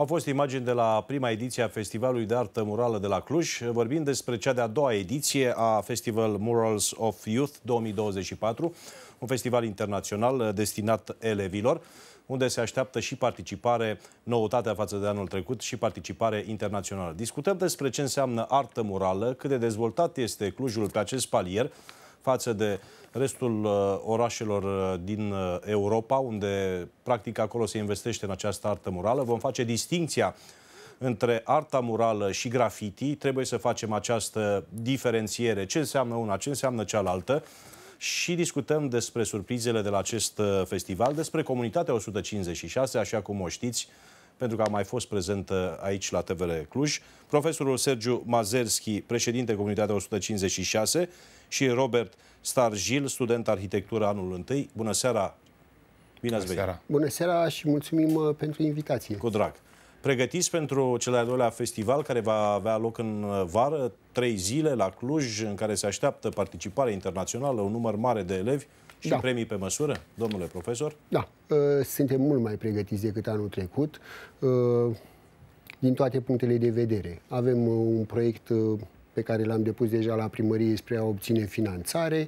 Au fost imagini de la prima ediție a Festivalului de Artă Murală de la Cluj, vorbim despre cea de-a doua ediție a Festival Murals of Youth 2024, un festival internațional uh, destinat elevilor, unde se așteaptă și participare, noutatea față de anul trecut, și participare internațională. Discutăm despre ce înseamnă artă murală, cât de dezvoltat este Clujul pe acest palier, față de restul uh, orașelor uh, din uh, Europa, unde practic acolo se investește în această artă murală. Vom face distinția între arta murală și graffiti. Trebuie să facem această diferențiere. Ce înseamnă una, ce înseamnă cealaltă și discutăm despre surprizele de la acest festival, despre Comunitatea 156, așa cum o știți, pentru că a mai fost prezent aici la TVR Cluj. Profesorul Sergiu Mazerski, președinte Comunitatea 156, și Robert Stargil, student arhitectură anul întâi. Bună seara! Bine ați venit! Bună seara și mulțumim uh, pentru invitație! Cu drag! Pregătiți pentru cel de-al doilea festival care va avea loc în uh, vară, trei zile la Cluj, în care se așteaptă participare internațională, un număr mare de elevi și da. premii pe măsură, domnule profesor? Da, uh, suntem mult mai pregătiți decât anul trecut, din toate punctele de vedere. Avem un proiect pe care l-am depus deja la primărie spre a obține finanțare.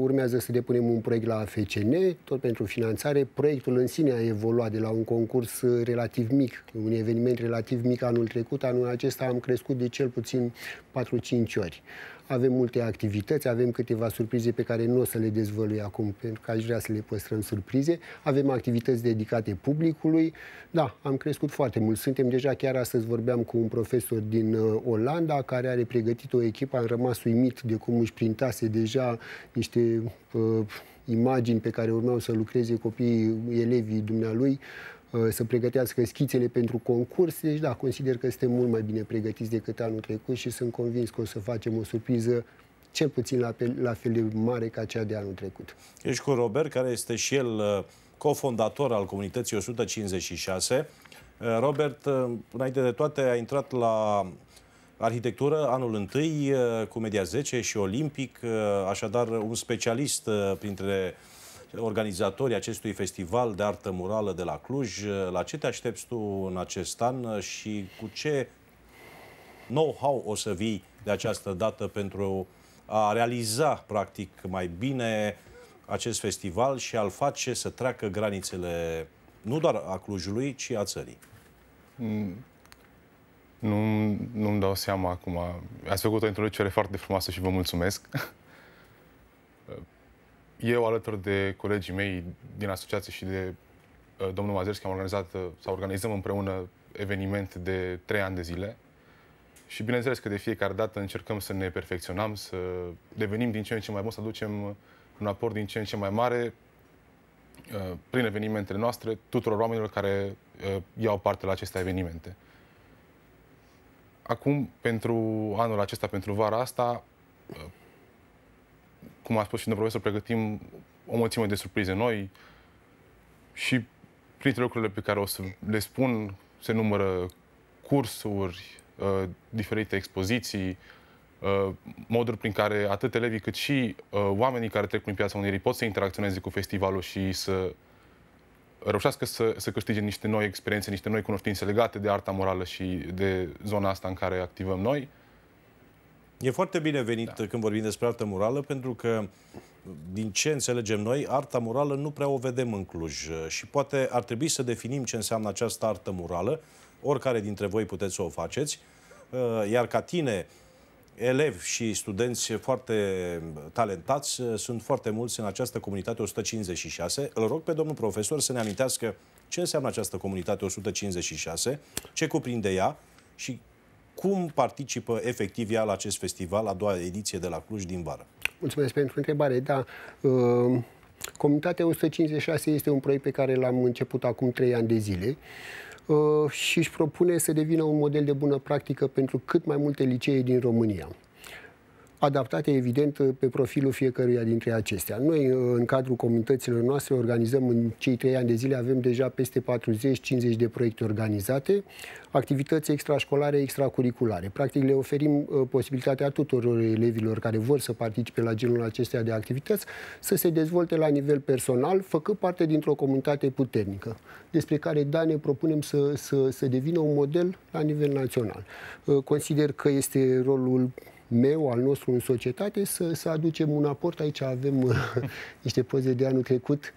Urmează să depunem un proiect la FCN, tot pentru finanțare. Proiectul în sine a evoluat de la un concurs relativ mic, un eveniment relativ mic anul trecut. Anul acesta am crescut de cel puțin 4-5 ori. Avem multe activități, avem câteva surprize pe care nu o să le dezvălui acum, pentru că aș vrea să le păstrăm surprize. Avem activități dedicate publicului. Da, am crescut foarte mult. Suntem deja, chiar astăzi vorbeam cu un profesor din uh, Olanda, care are pregătit o echipă, am rămas uimit de cum își printase deja niște uh, imagini pe care urmeau să lucreze copiii, elevii dumnealui, Uh, să pregătească schițele pentru concurs. Deci, da, consider că suntem mult mai bine pregătiți decât anul trecut și sunt convins că o să facem o surpriză cel puțin la, la fel de mare ca cea de anul trecut. Ești cu Robert, care este și el uh, cofondator al comunității 156. Uh, Robert, înainte de toate, a intrat la arhitectură anul întâi cu media 10 și olimpic, așadar un specialist printre uh, organizatorii acestui festival de artă murală de la Cluj. Uh, la ce te aștepți tu în acest an uh, și cu ce know-how o să vii de această dată pentru a realiza, practic, mai bine acest festival și a-l face să treacă granițele nu doar a Clujului, ci a țării? Mm. Nu, nu-mi dau seama acum. Ați făcut o introducere foarte frumoasă și vă mulțumesc. Eu, alături de colegii mei din asociație și de uh, domnul Mazerski, am organizat uh, sau organizăm împreună eveniment de trei ani de zile. Și bineînțeles că de fiecare dată încercăm să ne perfecționăm, să devenim din ce în ce mai bun, să aducem un aport din ce în ce mai mare uh, prin evenimentele noastre tuturor oamenilor care uh, iau parte la aceste evenimente. Acum, pentru anul acesta, pentru vara asta, uh, cum a spus și domnul profesor, pregătim o mulțime de surprize noi și printre lucrurile pe care o să le spun se numără cursuri, uh, diferite expoziții, uh, moduri prin care atât elevii cât și uh, oamenii care trec prin piața Unirii pot să interacționeze cu festivalul și să reușească să, să câștige niște noi experiențe, niște noi cunoștințe legate de arta morală și de zona asta în care activăm noi. E foarte binevenit da. când vorbim despre artă murală, pentru că, din ce înțelegem noi, arta murală nu prea o vedem în Cluj. Și poate ar trebui să definim ce înseamnă această artă murală. Oricare dintre voi puteți să o faceți. Uh, iar ca tine, elevi și studenți foarte talentați, uh, sunt foarte mulți în această comunitate 156. Îl rog pe domnul profesor să ne amintească ce înseamnă această comunitate 156, ce cuprinde ea și cum participă efectiv ea la acest festival, a doua ediție de la Cluj din vară? Mulțumesc pentru întrebare. Da, uh, Comunitatea 156 este un proiect pe care l-am început acum 3 ani de zile uh, și își propune să devină un model de bună practică pentru cât mai multe licee din România adaptate, evident, pe profilul fiecăruia dintre acestea. Noi, în cadrul comunităților noastre, organizăm în cei trei ani de zile, avem deja peste 40-50 de proiecte organizate, activități extrașcolare, extracurriculare. Practic, le oferim uh, posibilitatea tuturor elevilor care vor să participe la genul acestea de activități să se dezvolte la nivel personal, făcând parte dintr-o comunitate puternică, despre care, da, ne propunem să, să, să devină un model la nivel național. Uh, consider că este rolul meu, al nostru în societate, să, să aducem un aport. Aici avem uh, niște poze de anul trecut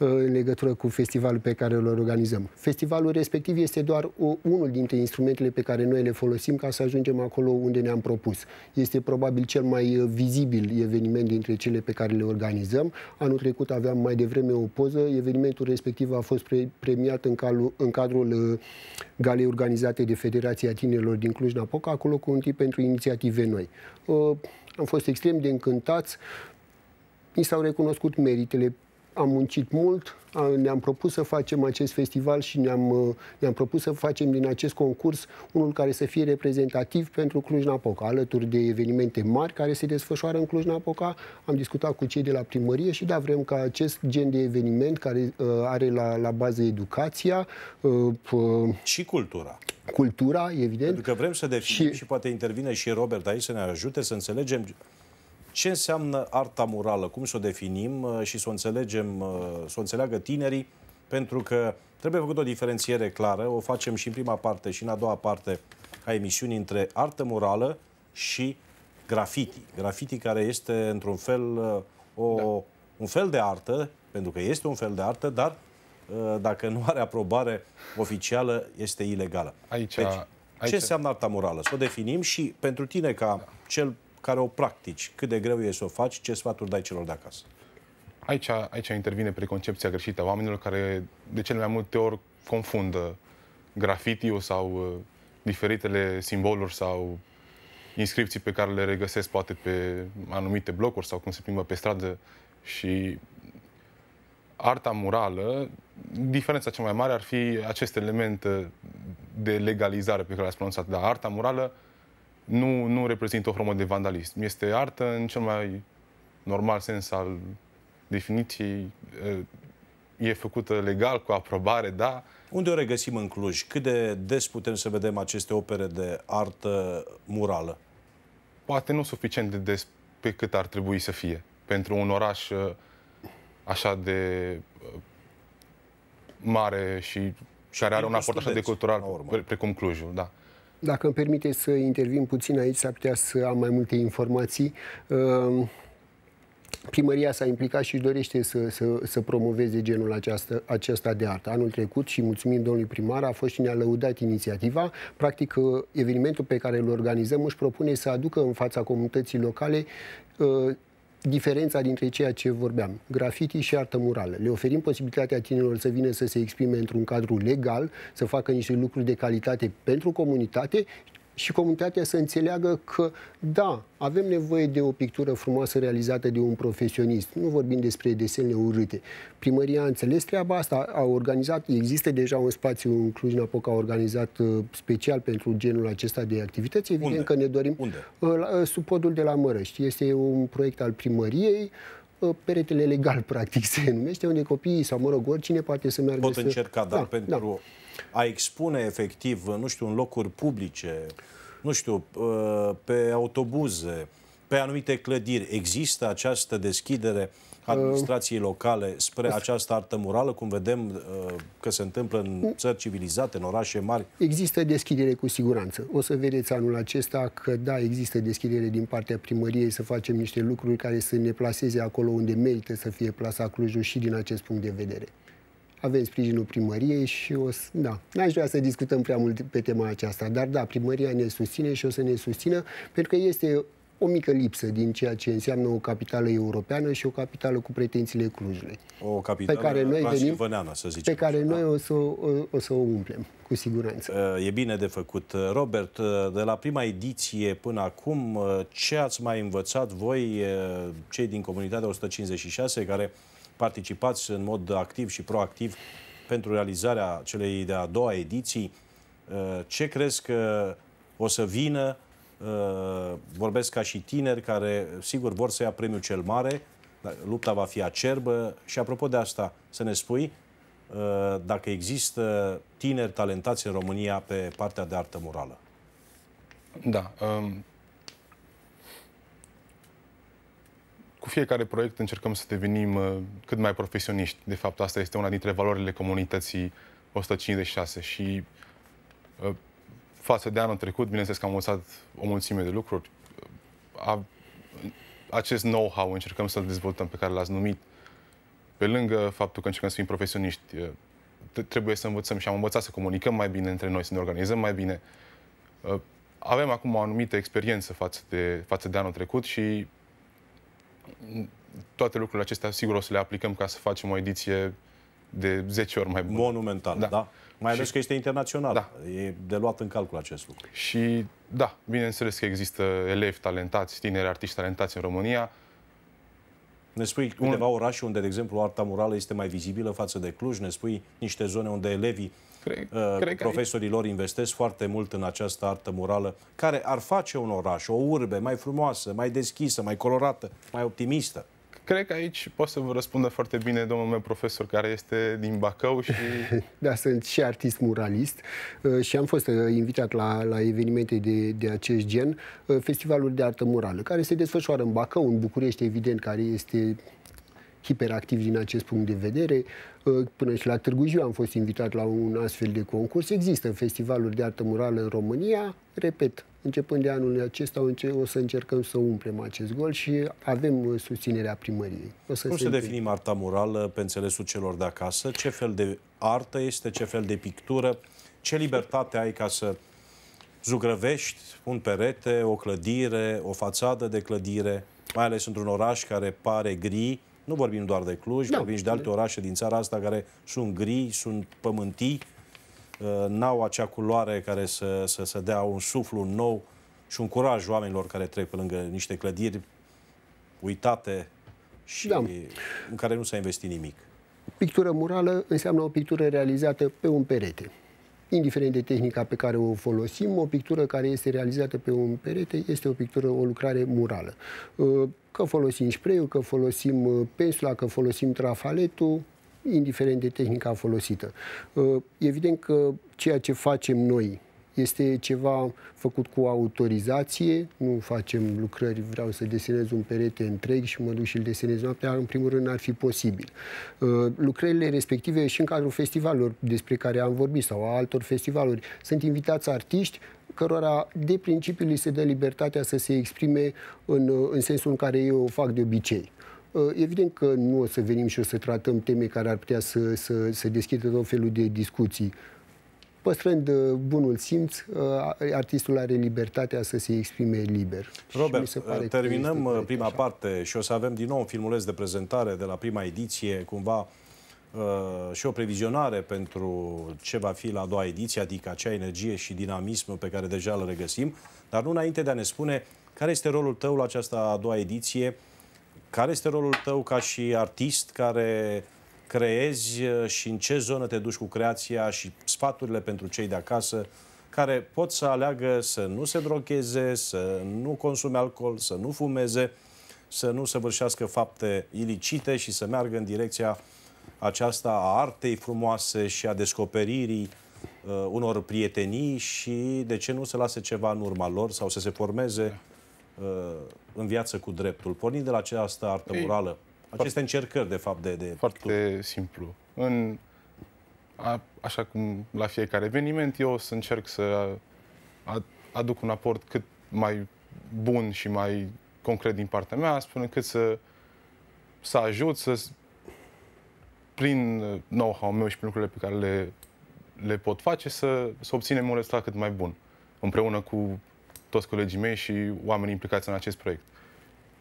Uh, în legătură cu festivalul pe care îl organizăm. Festivalul respectiv este doar o, unul dintre instrumentele pe care noi le folosim ca să ajungem acolo unde ne-am propus. Este probabil cel mai uh, vizibil eveniment dintre cele pe care le organizăm. Anul trecut aveam mai devreme o poză. Evenimentul respectiv a fost pre premiat în, calul, în cadrul uh, galei organizate de Federația Tinerilor din Cluj-Napoca, acolo cu un tip pentru inițiative noi. Am fost extrem de încântați. Mi s-au recunoscut meritele am muncit mult, ne-am propus să facem acest festival și ne-am, uh, ne-am propus să facem din acest concurs unul care să fie reprezentativ pentru Cluj-Napoca, alături de evenimente mari care se desfășoară în Cluj-Napoca. Am discutat cu cei de la primărie și da, vrem ca acest gen de eveniment care uh, are la, la bază educația... uh, și cultura. Cultura, evident. Pentru că vrem să definim și, și poate intervine și Robert aici să ne ajute să înțelegem ce înseamnă arta murală, cum să o definim uh, și să o înțelegem, uh, să o înțeleagă tinerii, pentru că trebuie făcut o diferențiere clară, o facem și în prima parte și în a doua parte a emisiunii între artă murală și grafiti. Grafiti care este într-un fel uh, o, da. un fel de artă, pentru că este un fel de artă, dar dacă nu are aprobare oficială, este ilegală. Aici, deci, aici. Ce înseamnă arta morală? Să o definim și pentru tine ca da. cel care o practici, cât de greu e să o faci, ce sfaturi dai celor de acasă? Aici, aici intervine preconcepția greșită a oamenilor care de cele mai multe ori confundă grafitiul sau uh, diferitele simboluri sau inscripții pe care le regăsesc poate pe anumite blocuri sau cum se plimbă pe stradă și arta murală, diferența cea mai mare ar fi acest element uh, de legalizare pe care l-ați pronunțat, dar arta murală uh, nu, nu reprezintă o formă de vandalism. Este artă în cel mai normal sens al definiției. E făcută legal, cu aprobare, da. Unde o regăsim în Cluj? Cât de des putem să vedem aceste opere de artă murală? Poate nu suficient de des pe cât ar trebui să fie. Pentru un oraș uh, așa de uh, mare și, și care are un aport așa de cultural precum Clujul, da. Dacă îmi permite să intervin puțin aici, s-ar putea să am mai multe informații. Ehm, primăria s-a implicat și dorește să, să, să promoveze genul aceasta, acesta de artă. Anul trecut, și mulțumim domnului primar, a fost și ne-a lăudat inițiativa. Practic, ă, evenimentul pe care îl organizăm își propune să aducă în fața comunității locale ă, diferența dintre ceea ce vorbeam, grafiti și artă murală. Le oferim posibilitatea tinerilor să vină să se exprime într-un cadru legal, să facă niște lucruri de calitate pentru comunitate și comunitatea să înțeleagă că, da, avem nevoie de o pictură frumoasă realizată de un profesionist. Nu vorbim despre desene urâte. Primăria a înțeles treaba asta, a organizat, există deja un spațiu în Cluj-Napoca organizat uh, special pentru genul acesta de activități. Evident Unde? că ne dorim Unde? Uh, uh, sub podul de la Mărăști. Este un proiect al primăriei, peretele legal, practic, se numește, unde copiii sau, mă rog, oricine poate să meargă Pot să... încerca, dar da, pentru da. a expune efectiv, nu știu, în locuri publice, nu știu, ă, pe autobuze, pe anumite clădiri, există această deschidere administrației locale spre această artă murală, cum vedem uh, că se întâmplă în mm. țări civilizate, în orașe mari? Există deschidere cu siguranță. O să vedeți anul acesta că, da, există deschidere din partea primăriei să facem niște lucruri care să ne plaseze acolo unde merită să fie plasat Clujul și din acest punct de vedere avem sprijinul primăriei și o să... Da, n-aș vrea să discutăm prea mult pe tema aceasta, dar da, primăria ne susține și o să ne susțină, pentru că este o mică lipsă din ceea ce înseamnă o capitală europeană și o capitală cu pretențiile Clujului. O capitală pe care noi venim, vâneană, să zicem. Pe care da? noi o să o, o să o umplem, cu siguranță. Uh, e bine de făcut. Uh, Robert, uh, de la prima ediție până acum, ce ați mai învățat voi, cei din comunitatea 156, care participați în mod activ și proactiv pentru realizarea celei de-a doua ediții, ce crezi că o să vină Uh, vorbesc ca și tineri care, sigur, vor să ia premiul cel mare, dar lupta va fi acerbă. Și apropo de asta, să ne spui uh, dacă există tineri talentați în România pe partea de artă morală. Da. Um, cu fiecare proiect încercăm să devenim uh, cât mai profesioniști. De fapt, asta este una dintre valorile comunității 156 și Față de anul trecut, bineînțeles că am învățat o mulțime de lucruri. A, acest know-how încercăm să-l dezvoltăm pe care l-ați numit. Pe lângă faptul că încercăm să fim profesioniști, trebuie să învățăm și am învățat să comunicăm mai bine între noi, să ne organizăm mai bine. Avem acum o anumită experiență față de, față de anul trecut și toate lucrurile acestea sigur o să le aplicăm ca să facem o ediție de 10 ori mai bun. Monumental, da. da? Mai ales și, că este internațional. Da. E de luat în calcul acest lucru. Și da, bineînțeles că există elevi talentați, tineri artiști talentați în România. Ne spui un... câteva orașe unde, de exemplu, arta murală este mai vizibilă față de Cluj, ne spui niște zone unde elevii cred, uh, cred profesorii lor investesc foarte mult în această artă murală, care ar face un oraș, o urbe mai frumoasă, mai deschisă, mai colorată, mai optimistă. Cred că aici pot să vă răspundă foarte bine domnul meu profesor, care este din Bacău și... da, sunt și artist muralist uh, și am fost uh, invitat la, la evenimente de, de acest gen, uh, festivalul de artă murală, care se desfășoară în Bacău, în București, evident, care este hiperactiv din acest punct de vedere. Până și la Târgu Jiu am fost invitat la un astfel de concurs. Există festivaluri de artă murală în România, repet, Începând de anul acesta o să încercăm să umplem acest gol și avem uh, susținerea primăriei. O să Cum se, se definim arta murală pe înțelesul celor de acasă? Ce fel de artă este? Ce fel de pictură? Ce libertate ai ca să zugrăvești un perete, o clădire, o fațadă de clădire, mai ales într-un oraș care pare gri, nu vorbim doar de Cluj, da. vorbim și de da. alte orașe din țara asta care sunt gri, sunt pământii, Uh, n-au acea culoare care să, să, să dea un suflu nou și un curaj oamenilor care trec pe lângă niște clădiri uitate și da. în care nu s-a investit nimic. Pictură murală înseamnă o pictură realizată pe un perete. Indiferent de tehnica pe care o folosim, o pictură care este realizată pe un perete este o pictură, o lucrare murală. Uh, că folosim spray că folosim uh, pensula, că folosim trafaletul, indiferent de tehnica folosită. Uh, evident că ceea ce facem noi este ceva făcut cu autorizație, nu facem lucrări, vreau să desenez un perete întreg și mă duc și îl desenez noaptea, în primul rând ar fi posibil. Uh, lucrările respective și în cadrul festivalurilor despre care am vorbit sau a altor festivaluri, sunt invitați artiști cărora de principiu li se dă libertatea să se exprime în, uh, în sensul în care eu o fac de obicei. Ă, evident că nu o să venim și o să tratăm teme care ar putea să, să, să deschidă tot felul de discuții. Păstrând ă, bunul simț, ă, artistul are libertatea să se exprime liber. Robert, se pare terminăm prima așa. parte și o să avem din nou un filmuleț de prezentare de la prima ediție, cumva și o previzionare pentru ce va fi la a doua ediție, adică acea energie și dinamism pe care deja îl regăsim, dar nu înainte de a ne spune care este rolul tău la această a doua ediție, care este rolul tău ca și artist care creezi uh, și în ce zonă te duci cu creația și sfaturile pentru cei de acasă care pot să aleagă să nu se drocheze, să nu consume alcool, să nu fumeze, să nu săvârșească fapte ilicite și să meargă în direcția aceasta a artei frumoase și a descoperirii uh, unor prietenii și de ce nu se lase ceva în urma lor sau să se formeze Uh, în viață cu dreptul, pornind de la această artă Ei, morală, aceste foarte, încercări, de fapt, de... de foarte tu. simplu. În, a, așa cum la fiecare eveniment, eu o să încerc să aduc un aport cât mai bun și mai concret din partea mea, astfel încât să, să ajut, să prin know-how meu și prin lucrurile pe care le, le pot face, să, să obținem un rezultat cât mai bun, împreună cu toți colegii mei și oamenii implicați în acest proiect.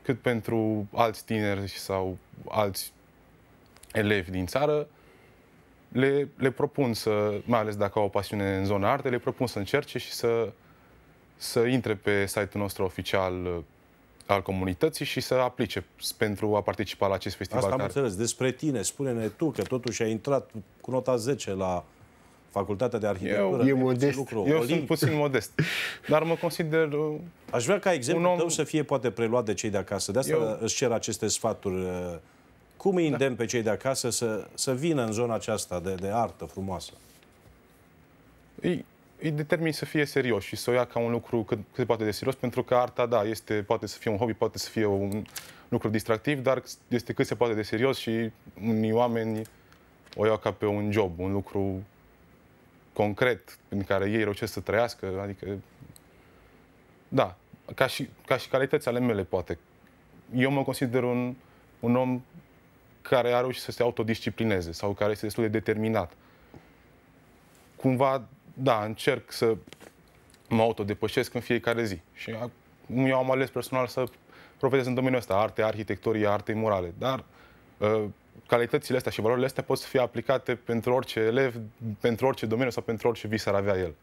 Cât pentru alți tineri sau alți elevi din țară, le, le propun să, mai ales dacă au o pasiune în zona arte, le propun să încerce și să, să intre pe site-ul nostru oficial uh, al comunității și să aplice pentru a participa la acest festival. Asta am care... înțeles. Despre tine, spune-ne tu că totuși ai intrat cu nota 10 la Facultatea de Arhitectură. Eu, e modest. Lucru, Eu Olimp. sunt puțin modest, dar mă consider uh, Aș vrea ca exemplul om... tău să fie poate preluat de cei de acasă. De asta Eu... îți cer aceste sfaturi. Uh, cum îi da. îndemn da. pe cei de acasă să, să vină în zona aceasta de, de artă frumoasă? Ei, îi determin să fie serios și să o ia ca un lucru cât, cât poate de serios, pentru că arta, da, este, poate să fie un hobby, poate să fie un lucru distractiv, dar este cât se poate de serios și unii oameni o iau ca pe un job, un lucru concret în care ei reușesc să trăiască, adică, da, ca și, ca și calități ale mele, poate. Eu mă consider un, un om care a reușit să se autodisciplineze sau care este destul de determinat. Cumva, da, încerc să mă autodepășesc în fiecare zi. Și eu am ales personal să profetez în domeniul ăsta, arte, arhitectorie, arte morale. Dar uh, calitățile astea și valorile astea pot fi aplicate pentru orice elev, pentru orice domeniu sau pentru orice vis ar avea el.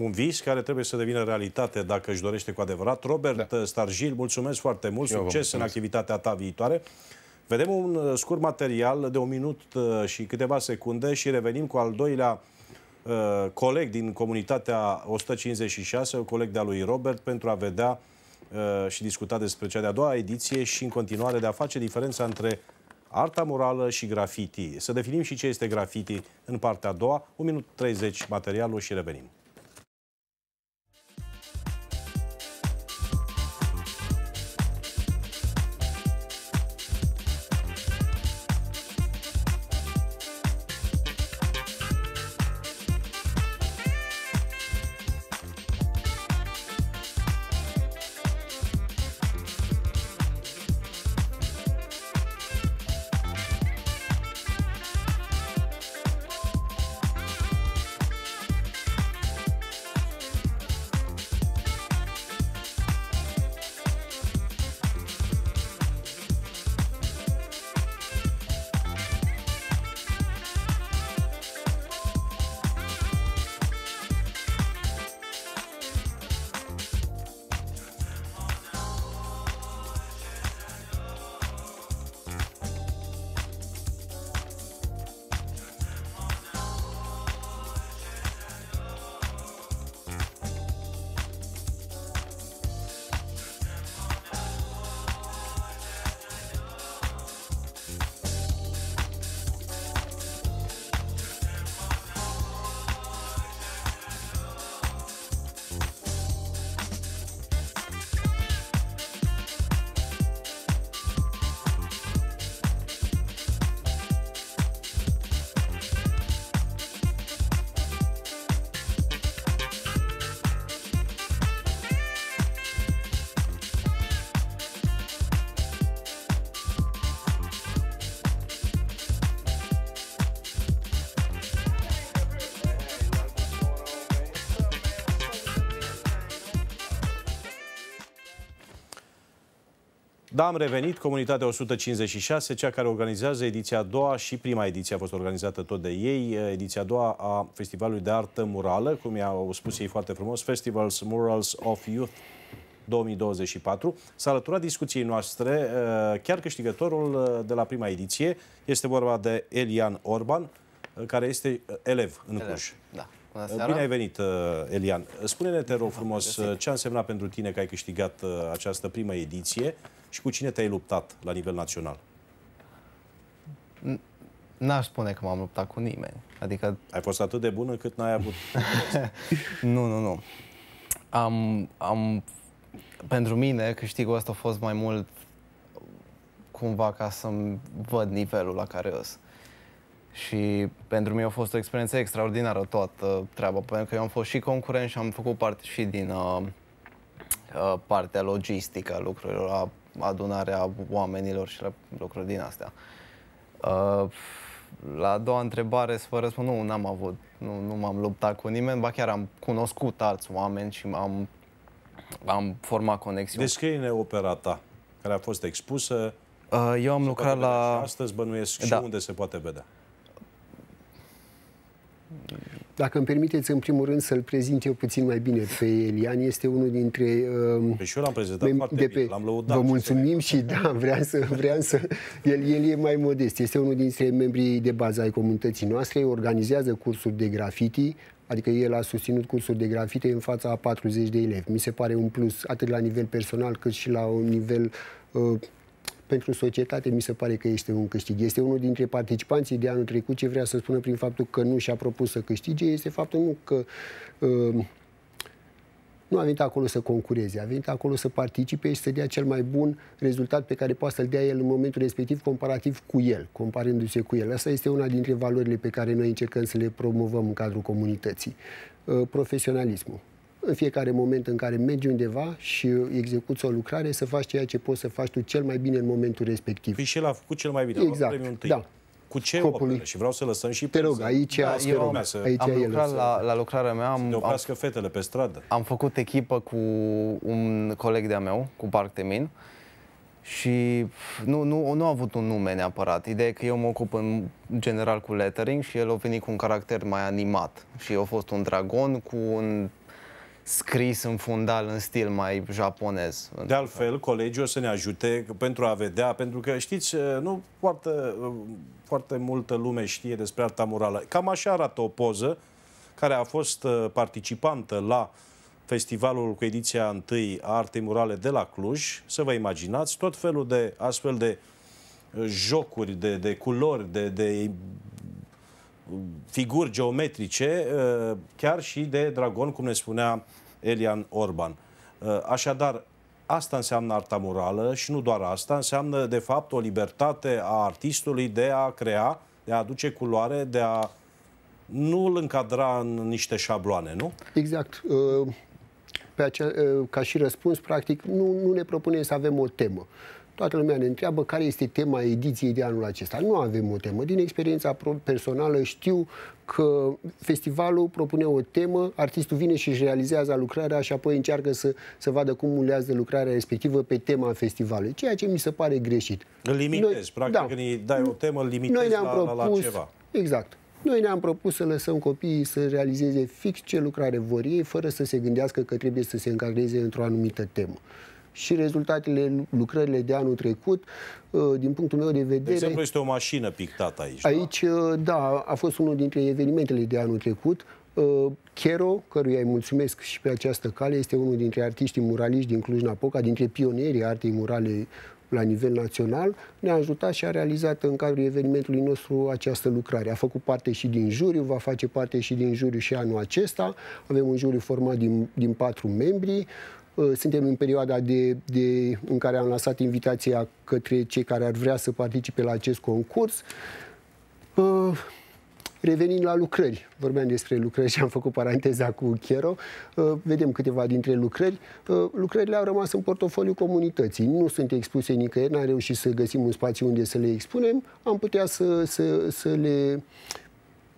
Un vis care trebuie să devină realitate dacă își dorește cu adevărat. Robert da. Stargil, mulțumesc foarte mult, Eu succes în activitatea ta viitoare. Vedem un uh, scurt material de un minut uh, și câteva secunde și revenim cu al doilea uh, coleg din comunitatea 156, un coleg de-a lui Robert, pentru a vedea uh, și discuta despre cea de-a doua ediție și în continuare de a face diferența între arta morală și grafiti. Să definim și ce este grafiti în partea a doua, 1 minut 30 materialul și revenim. Da, am revenit, Comunitatea 156, cea care organizează ediția a doua și prima ediție a fost organizată tot de ei, ediția a doua a Festivalului de Artă Murală, cum i-au spus ei foarte frumos, Festivals Murals of Youth 2024. S-a alăturat discuției noastre uh, chiar câștigătorul uh, de la prima ediție, este vorba de Elian Orban, uh, care este elev în elev, Cluj. Da. Bine ai venit, Elian. Spune-ne, te rog frumos, ce a însemnat pentru tine că ai câștigat această primă ediție și cu cine te-ai luptat la nivel național? N-aș spune că m-am luptat cu nimeni. Adică... Ai fost atât de bună cât n-ai avut. nu, nu, nu. Am, am... Pentru mine, câștigul ăsta a fost mai mult cumva ca să-mi văd nivelul la care îs. Și pentru mine a fost o experiență extraordinară toată treaba, pentru că eu am fost și concurent și am făcut parte și din uh, uh, partea logistică a lucrurilor, a adunarea oamenilor și la lucruri din astea. Uh, la a doua întrebare să vă răspund, nu, n-am avut, nu, nu m-am luptat cu nimeni, ba chiar am cunoscut alți oameni și am, am format conexiuni. Descrie-ne opera ta, care a fost expusă. Uh, eu am lucrat la... Astăzi bănuiesc da. și unde se poate vedea. Dacă îmi permiteți, în primul rând, să-l prezint eu puțin mai bine pe Elian. Este unul dintre... Uh, păi și eu l-am prezentat de, foarte de pe, bine, l-am lăudat. Vă mulțumim și da, vreau să... Vreau să el, el e mai modest. Este unul dintre membrii de bază ai comunității noastre, organizează cursuri de grafiti, Adică el a susținut cursuri de graffiti în fața a 40 de elevi. Mi se pare un plus, atât la nivel personal, cât și la un nivel uh, pentru societate mi se pare că este un câștig. Este unul dintre participanții de anul trecut ce vrea să spună prin faptul că nu și-a propus să câștige, este faptul nu că um, nu a venit acolo să concureze, a venit acolo să participe și să dea cel mai bun rezultat pe care poate să-l dea el în momentul respectiv comparativ cu el, comparându-se cu el. Asta este una dintre valorile pe care noi încercăm să le promovăm în cadrul comunității. Uh, profesionalismul în fiecare moment în care mergi undeva și execuți o lucrare, să faci ceea ce poți să faci tu cel mai bine în momentul respectiv. Păi și el a făcut cel mai bine, exact, Întâi. Da. Cu ce Copului. Și vreau să lăsăm și Te rog, aici, da, eu rog, să... aici am lucrat la, la lucrarea mea. Am, ne oprească am, fetele pe stradă. Am făcut echipă cu un coleg de-a meu, cu Parc Temin, și nu, nu, nu a avut un nume neapărat. Ideea e că eu mă ocup în general cu lettering și el a venit cu un caracter mai animat. Și a fost un dragon cu un scris în fundal, în stil mai japonez. De altfel, colegii o să ne ajute pentru a vedea, pentru că știți, nu foarte, foarte multă lume știe despre arta murală. Cam așa arată o poză care a fost uh, participantă la festivalul cu ediția întâi a artei murale de la Cluj. Să vă imaginați tot felul de astfel de uh, jocuri, de, de culori, de, de figuri geometrice, uh, chiar și de dragon, cum ne spunea Elian Orban. Uh, așadar, asta înseamnă arta murală și nu doar asta, înseamnă de fapt o libertate a artistului de a crea, de a aduce culoare, de a nu îl încadra în niște șabloane, nu? Exact. Uh, pe acea, ca și răspuns, practic, nu, nu ne propunem să avem o temă. Toată lumea ne întreabă care este tema ediției de anul acesta. Nu avem o temă. Din experiența personală știu că festivalul propune o temă, artistul vine și își realizează lucrarea și apoi încearcă să, să vadă cum mulează lucrarea respectivă pe tema festivalului, ceea ce mi se pare greșit. Îl limitezi, Noi, practic da, când îi dai o temă, îl limitezi Noi ne-am la, propus, la ceva. Exact. Noi ne-am propus să lăsăm copiii să realizeze fix ce lucrare vor ei, fără să se gândească că trebuie să se încadreze într-o anumită temă și rezultatele lucrările de anul trecut, uh, din punctul meu de vedere... De exemplu, este o mașină pictată aici, da? Aici, da, da a fost unul dintre evenimentele de anul trecut. Uh, Chero, căruia îi mulțumesc și pe această cale, este unul dintre artiștii muraliști din Cluj-Napoca, dintre pionierii artei murale la nivel național, ne-a ajutat și a realizat în cadrul evenimentului nostru această lucrare. A făcut parte și din juriu, va face parte și din juriu și anul acesta. Avem un juriu format din, din patru membri, Uh, suntem în perioada de, de, în care am lansat invitația către cei care ar vrea să participe la acest concurs. Uh, revenind la lucrări, vorbeam despre lucrări și am făcut paranteza cu Chiero, uh, vedem câteva dintre lucrări. Lucrările au rămas în portofoliu comunității, nu sunt expuse nicăieri, n-am reușit să găsim un spațiu unde să le expunem, am putea să, să, să le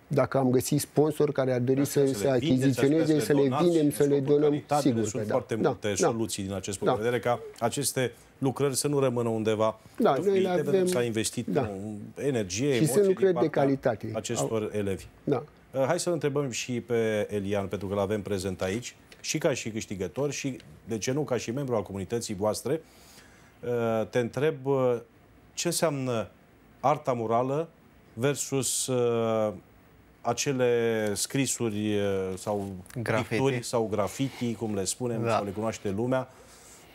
dacă am găsit sponsori care ar dori să, să le achiziționeze, să le vinem, să le donăm, sigur că sunt da. foarte da, multe da, soluții din acest punct da. de vedere, ca aceste lucrări să nu rămână undeva. Da, noi le avem... S-a investit da. energie, și să lucrări de calitate acestor Au... elevi. Da. Uh, hai să întrebăm și pe Elian, pentru că l avem prezent aici, și ca și câștigător, și de ce nu ca și membru al comunității voastre. Uh, te întreb uh, ce înseamnă arta murală versus acele scrisuri eh, sau picturi sau grafitii, cum le spunem, da. sau le cunoaște lumea,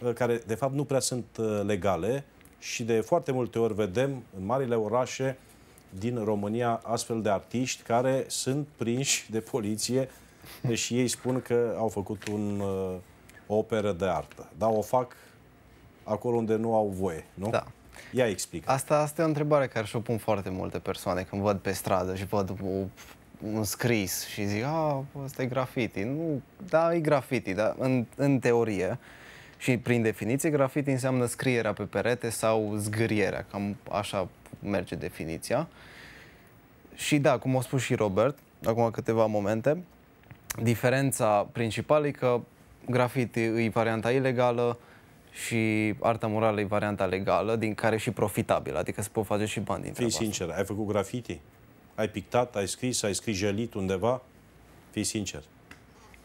eh, care de fapt nu prea sunt eh, legale și de foarte multe ori vedem în marile orașe din România astfel de artiști care sunt prinși de poliție și ei spun că au făcut un, o operă de artă. Dar o fac acolo unde nu au voie, nu? Da. Ia explic. Asta, asta e o întrebare care și-o pun foarte multe persoane când văd pe stradă și văd o uh, un scris și zic, a, ah, ăsta e graffiti. Nu, da, e graffiti, dar în, în teorie și prin definiție graffiti înseamnă scrierea pe perete sau zgârierea, cam așa merge definiția. Și da, cum a spus și Robert, acum câteva momente, diferența principală e că graffiti e varianta ilegală și arta murală e varianta legală, din care și profitabilă, adică se pot face și bani din Fii sincer, asta. ai făcut graffiti? Ai pictat, ai scris, ai scris jelit undeva? Fii sincer.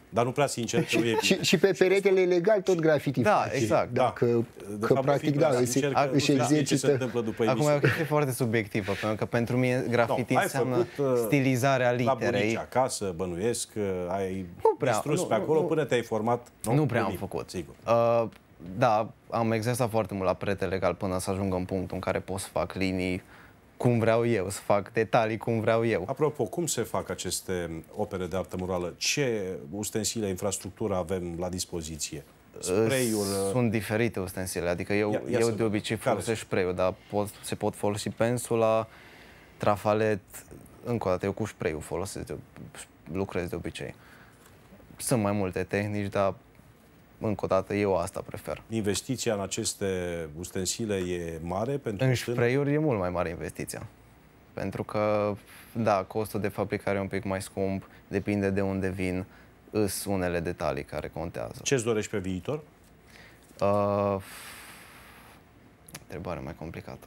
Dar nu prea sincer, e și, și pe peretele legal tot grafiti Da, exact. Da. da. Că, de că fapt, practic, da, își, își exercită. Ce se întâmplă după Acum e o chestie foarte subiectivă, pentru că pentru mine grafiti no, înseamnă făcut, uh, stilizarea literei. Ai acasă, bănuiesc, uh, ai nu prea, distrus nu, pe acolo nu, până te-ai format. Nu, nu prea am făcut. Sigur. Uh, da, am exersat foarte mult la prete legal până să ajung în punctul în care pot să fac linii cum vreau eu, să fac detalii cum vreau eu. Apropo, cum se fac aceste opere de artă murală? Ce ustensile, infrastructură avem la dispoziție? spray uh, Sunt diferite ustensile, adică eu, ia, ia eu de obicei folosesc spray-ul, dar pot, se pot folosi pensula, trafalet, încă o dată eu cu spray-ul folosesc, de, lucrez de obicei. Sunt mai multe tehnici, dar încă o dată, eu asta prefer. Investiția în aceste ustensile e mare pentru În spray e mult mai mare investiția. Pentru că, da, costul de fabricare e un pic mai scump, depinde de unde vin, îs unele detalii care contează. Ce-ți dorești pe viitor? Uh, întrebare mai complicată.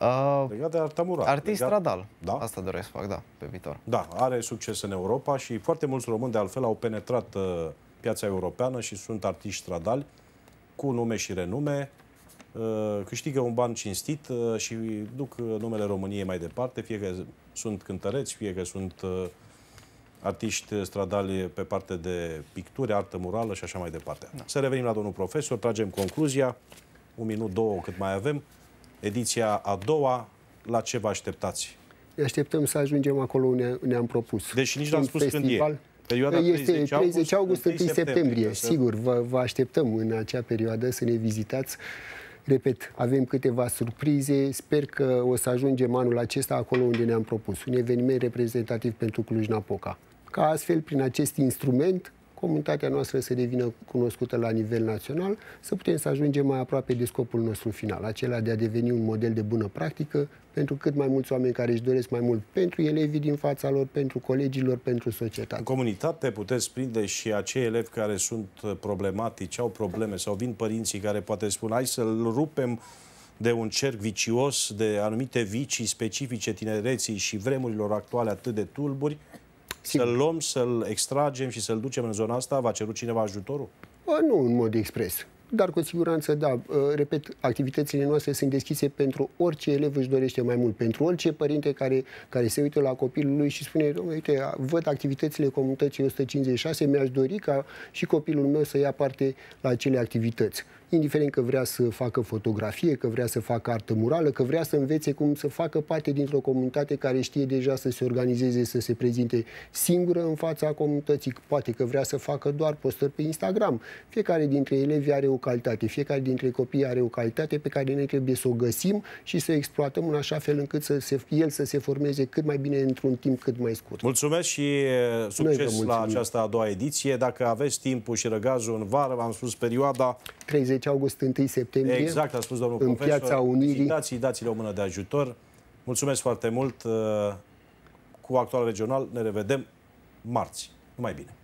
Uh, legat de Artamura. Artist legat... radal. Da? Asta doresc să fac, da, pe viitor. Da, are succes în Europa și foarte mulți români de altfel au penetrat uh, piața europeană și sunt artiști stradali cu nume și renume, uh, câștigă un ban cinstit uh, și duc uh, numele României mai departe, fie că sunt cântăreți, fie că sunt artiști stradali pe parte de picturi, artă murală și așa mai departe. Da. Să revenim la domnul profesor, tragem concluzia, un minut, două, cât mai avem, ediția a doua, la ce vă așteptați? Ne așteptăm să ajungem acolo unde ne-am propus. Deci nici n-am spus festival, când e. Perioada este 30 august, 30 august 1 septembrie. septembrie. Sigur, vă, vă așteptăm în acea perioadă să ne vizitați. Repet, avem câteva surprize. Sper că o să ajungem anul acesta acolo unde ne-am propus. Un eveniment reprezentativ pentru Cluj-Napoca. Ca astfel, prin acest instrument, comunitatea noastră să devină cunoscută la nivel național, să putem să ajungem mai aproape de scopul nostru final, acela de a deveni un model de bună practică pentru cât mai mulți oameni care își doresc mai mult pentru elevii din fața lor, pentru colegilor, pentru societate. În comunitate puteți prinde și acei elevi care sunt problematici, au probleme sau vin părinții care poate spun hai să-l rupem de un cerc vicios, de anumite vicii specifice tinereții și vremurilor actuale atât de tulburi să-l luăm, să-l extragem și să-l ducem în zona asta? Va ceru cineva ajutorul? Bă, nu în mod expres dar cu siguranță, da, repet, activitățile noastre sunt deschise pentru orice elev își dorește mai mult, pentru orice părinte care, care se uită la copilul lui și spune, uite, văd activitățile comunității 156, mi-aș dori ca și copilul meu să ia parte la acele activități indiferent că vrea să facă fotografie, că vrea să facă artă murală, că vrea să învețe cum să facă parte dintr-o comunitate care știe deja să se organizeze, să se prezinte singură în fața comunității, poate că vrea să facă doar postări pe Instagram. Fiecare dintre elevi are o calitate, fiecare dintre copii are o calitate pe care noi trebuie să o găsim și să o exploatăm în așa fel încât să se, el să se formeze cât mai bine într-un timp cât mai scurt. Mulțumesc și succes la această a doua ediție. Dacă aveți timpul și răgazul în vară, v-am spus perioada 30 30 august, 1 septembrie. Exact, a spus domnul în profesor. În Piața Unirii. dați-le o mână de ajutor. Mulțumesc foarte mult. Cu actual regional ne revedem marți. Numai bine!